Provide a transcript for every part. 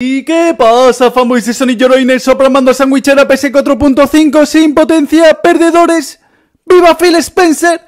¿Y qué pasa, famosos, de Sony Sandwich en sandwichera PS4.5 sin potencia, perdedores? ¡Viva Phil Spencer!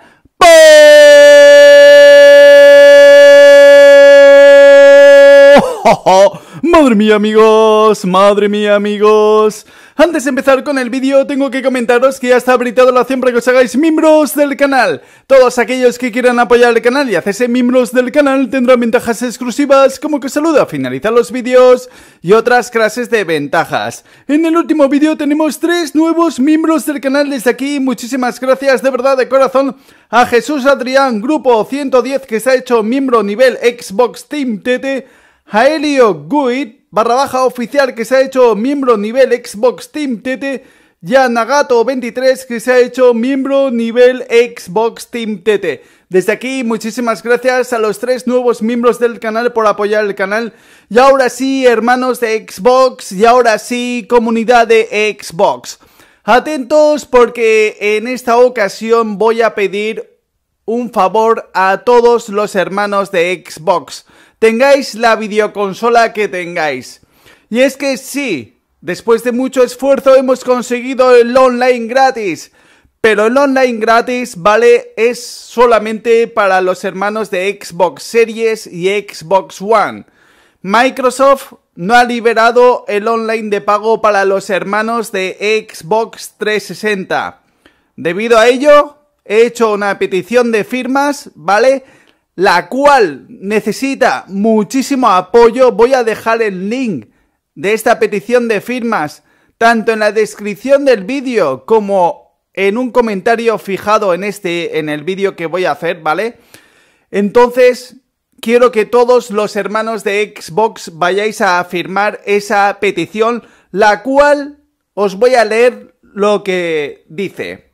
Madre mía amigos, madre mía amigos Antes de empezar con el vídeo tengo que comentaros que ya está habilitado la opción para que os hagáis miembros del canal Todos aquellos que quieran apoyar el canal y hacerse miembros del canal tendrán ventajas exclusivas como que saluda, finalizar los vídeos y otras clases de ventajas En el último vídeo tenemos tres nuevos miembros del canal desde aquí Muchísimas gracias de verdad de corazón a Jesús Adrián, grupo 110 que se ha hecho miembro nivel Xbox Team TT Jaelio Guit, barra baja oficial que se ha hecho miembro nivel Xbox Team TT, y a Nagato23 que se ha hecho miembro nivel Xbox Team TT. Desde aquí, muchísimas gracias a los tres nuevos miembros del canal por apoyar el canal. Y ahora sí, hermanos de Xbox, y ahora sí, comunidad de Xbox. Atentos porque en esta ocasión voy a pedir un favor a todos los hermanos de Xbox tengáis la videoconsola que tengáis. Y es que sí, después de mucho esfuerzo hemos conseguido el online gratis. Pero el online gratis, ¿vale? Es solamente para los hermanos de Xbox Series y Xbox One. Microsoft no ha liberado el online de pago para los hermanos de Xbox 360. Debido a ello, he hecho una petición de firmas, ¿vale? la cual necesita muchísimo apoyo, voy a dejar el link de esta petición de firmas tanto en la descripción del vídeo como en un comentario fijado en este en el vídeo que voy a hacer, ¿vale? Entonces, quiero que todos los hermanos de Xbox vayáis a firmar esa petición, la cual os voy a leer lo que dice.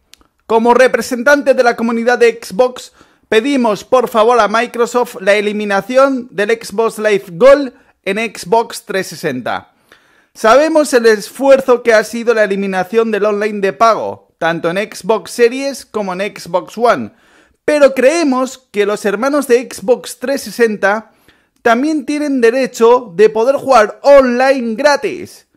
Como representante de la comunidad de Xbox, Pedimos por favor a Microsoft la eliminación del Xbox Live Gold en Xbox 360. Sabemos el esfuerzo que ha sido la eliminación del online de pago, tanto en Xbox Series como en Xbox One, pero creemos que los hermanos de Xbox 360 también tienen derecho de poder jugar online gratis.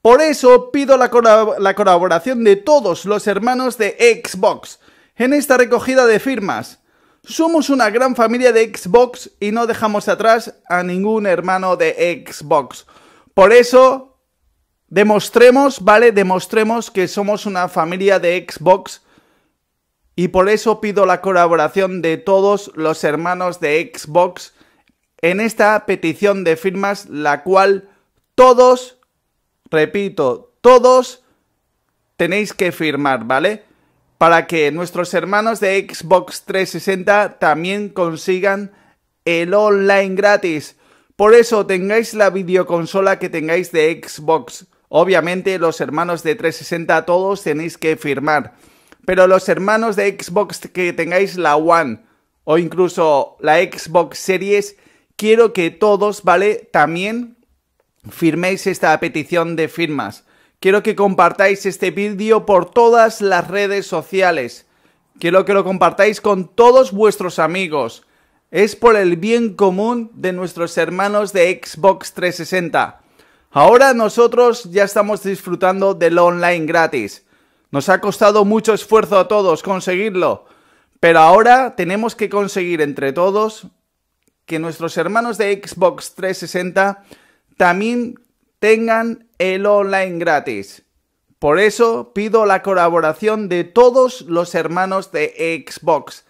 Por eso pido la, colaboración de todos los hermanos de Xbox en esta recogida de firmas. Somos una gran familia de Xbox y no dejamos atrás a ningún hermano de Xbox. Por eso, demostremos, ¿vale? Demostremos que somos una familia de Xbox. Y por eso pido la colaboración de todos los hermanos de Xbox en esta petición de firmas, la cual todos, repito, todos tenéis que firmar, ¿vale? para que nuestros hermanos de Xbox 360 también consigan el online gratis. Por eso tengáis la videoconsola que tengáis de Xbox. Obviamente los hermanos de 360 todos tenéis que firmar. Pero los hermanos de Xbox que tengáis la One o incluso la Xbox Series, quiero que todos, ¿vale? También firméis esta petición de firmas quiero que compartáis este vídeo por todas las redes sociales. Quiero que lo compartáis con todos vuestros amigos. Es por el bien común de nuestros hermanos de Xbox 360. Ahora nosotros ya estamos disfrutando del online gratis. Nos ha costado mucho esfuerzo a todos conseguirlo, pero ahora tenemos que conseguir entre todos que nuestros hermanos de Xbox 360 también tengan el online gratis. Por eso pido la colaboración de todos los hermanos de Xbox.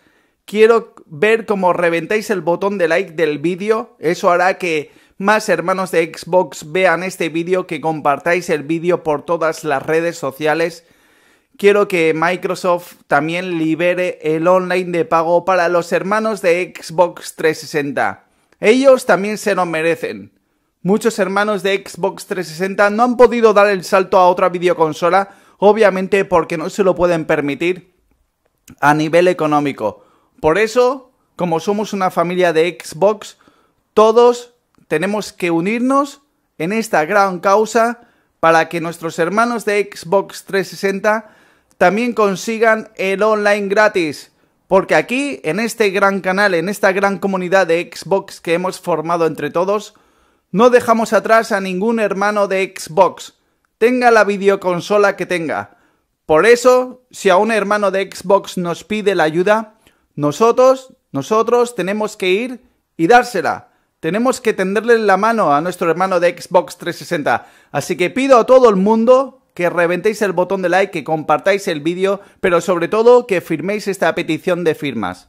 Quiero ver cómo reventáis el botón de like del vídeo. Eso hará que más hermanos de Xbox vean este vídeo, que compartáis el vídeo por todas las redes sociales. Quiero que Microsoft también libere el online de pago para los hermanos de Xbox 360. Ellos también se lo merecen. Muchos hermanos de Xbox 360 no han podido dar el salto a otra videoconsola, obviamente porque no se lo pueden permitir a nivel económico. Por eso, como somos una familia de Xbox, todos tenemos que unirnos en esta gran causa para que nuestros hermanos de Xbox 360 también consigan el online gratis. Porque aquí, en este gran canal, en esta gran comunidad de Xbox que hemos formado entre todos, no dejamos atrás a ningún hermano de Xbox, tenga la videoconsola que tenga. Por eso, si a un hermano de Xbox nos pide la ayuda, nosotros, nosotros tenemos que ir y dársela. Tenemos que tenderle la mano a nuestro hermano de Xbox 360. Así que pido a todo el mundo que reventéis el botón de like, que compartáis el vídeo, pero sobre todo que firméis esta petición de firmas.